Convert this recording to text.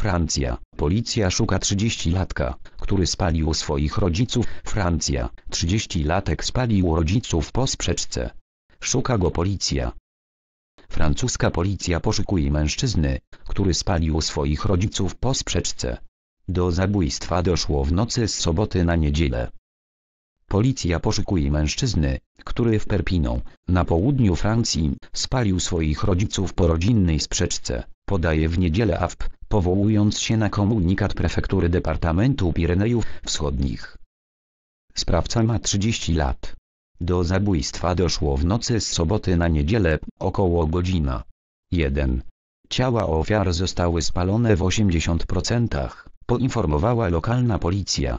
Francja. Policja szuka 30-latka, który spalił swoich rodziców. Francja. 30-latek spalił rodziców po sprzeczce. Szuka go policja. Francuska policja poszukuje mężczyzny, który spalił swoich rodziców po sprzeczce. Do zabójstwa doszło w nocy z soboty na niedzielę. Policja poszukuje mężczyzny, który w Perpiną, na południu Francji, spalił swoich rodziców po rodzinnej sprzeczce, podaje w niedzielę AFP powołując się na komunikat prefektury Departamentu Pirenejów Wschodnich. Sprawca ma 30 lat. Do zabójstwa doszło w nocy z soboty na niedzielę, około godzina 1. Ciała ofiar zostały spalone w 80%, poinformowała lokalna policja.